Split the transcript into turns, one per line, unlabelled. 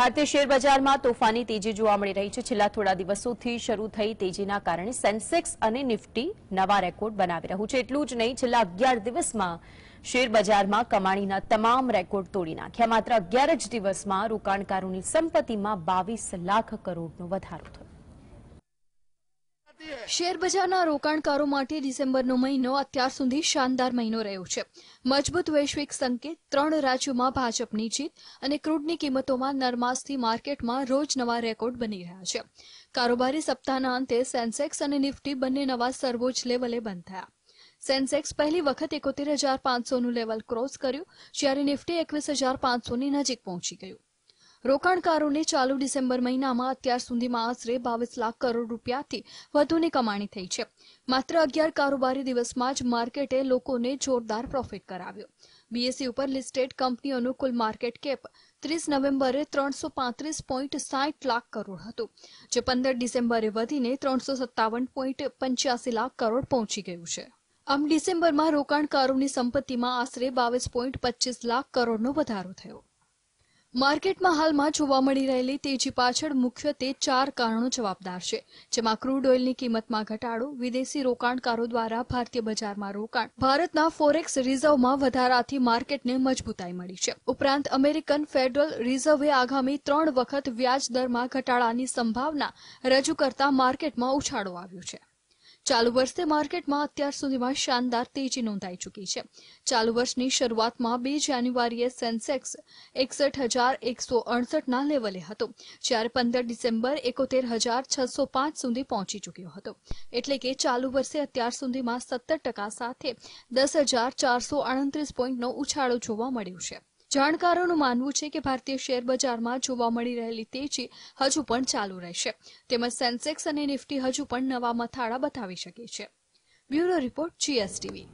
ભારતીય શેર બજારમાં તોફાની તેજી જોવા મળી રહી છે છેલ્લા થોડા દિવસોથી શરૂ થઈ તેજીના કારણે સેન્સેક્સ અને નિફ્ટી નવા રેકોર્ડ બનાવી રહ્યું છે એટલું જ નહીં છેલ્લા અગિયાર દિવસમાં શેર બજારમાં કમાણીના તમામ રેકોર્ડ તોડી નાખ્યા માત્ર અગિયાર જ દિવસમાં રોકાણકારોની સંપત્તિમાં બાવીસ લાખ કરોડનો વધારો થયો
શેર બજારના રોકાણકારો માટે ડિસેમ્બરનો મહિનો અત્યાર સુધી શાનદાર મહિનો રહ્યો છે મજબૂત વૈશ્વિક સંકેત ત્રણ રાજ્યોમાં ભાજપની જીત અને ક્રૂડની કિંમતોમાં નરમાસથી માર્કેટમાં રોજ નવા રેકોર્ડ બની રહ્યા છે કારોબારી સપ્તાહના અંતે સેન્સેક્સ અને નિફ્ટી બંને નવા સર્વોચ્ચ લેવલે બંધ થયા સેન્સેક્સ પહેલી વખત એકોતેર હજાર પાંચસોનું લેવલ ક્રોસ કર્યું જ્યારે નિફ્ટી એકવીસ હજાર પાંચસોની નજીક પહોંચી ગયું રોકાણકારોને ચાલુ ડિસેમ્બર મહિનામાં અત્યાર સુધીમાં આશરે બાવીસ લાખ કરોડ રૂપિયાથી વધુની કમાણી થઈ છે માત્ર અગિયાર કારોબારી દિવસમાં જ માર્કેટે લોકોને જોરદાર પ્રોફિટ કરાવ્યો બીએસસી e ઉપર લિસ્ટેડ કંપનીઓનું કુલ માર્કેટ કેપ ત્રીસ નવેમ્બરે ત્રણસો પાંત્રીસ પોઈન્ટ સાઠ લાખ કરોડ હતું જે પંદર ડિસેમ્બરે વધીને ત્રણસો સત્તાવન પોઈન્ટ પંચ્યાસી લાખ કરોડ પહોંચી ગયું છે આમ ડિસેમ્બરમાં રોકાણકારોની સંપત્તિમાં આશરે બાવીસ પોઈન્ટ પચીસ લાખ કરોડનો વધારો થયો માર્કેટમાં હાલમાં જોવા મળી રહેલી તેજી પાછળ મુખ્યત્વે ચાર કારણો જવાબદાર છે જેમાં ક્રૂડ ઓઇલની કિંમતમાં ઘટાડો વિદેશી રોકાણકારો દ્વારા ભારતીય બજારમાં રોકાણ ભારતના ફોરેક્સ રિઝર્વમાં વધારાથી માર્કેટને મજબૂતાઈ મળી છે ઉપરાંત અમેરિકન ફેડરલ રિઝર્વે આગામી ત્રણ વખત વ્યાજ દરમાં ઘટાડાની સંભાવના રજૂ કરતા માર્કેટમાં ઉછાળો આવ્યો છે ચાલુ વર્ષે માર્કેટમાં અત્યાર સુધીમાં શાનદાર તેજી નોંધાઈ ચૂકી છે ચાલુ વર્ષની શરૂઆતમાં બે જાન્યુઆરીએ સેન્સેક્સ એકસઠ હજાર એકસો અડસઠના લેવલે હતો જ્યારે પંદર ડિસેમ્બર એકોતેર હજાર છસો પાંચ સુધી પહોંચી ચૂક્યો હતો એટલે કે ચાલુ વર્ષે અત્યાર સુધીમાં સત્તર ટકા સાથે દસ હજાર ચારસો અડત્રીસ પોઈન્ટનો ઉછાળો જોવા મળ્યો છે જાણકારોનું માનવું છે કે ભારતીય શેર બજારમાં જોવા મળી રહેલી તેજી હજુ પણ ચાલુ રહેશે તેમજ સેન્સેક્સ અને નિફ્ટી હજુ પણ નવા મથાળા બતાવી શકે છે બ્યુરો રિપોર્ટ જીએસટીવી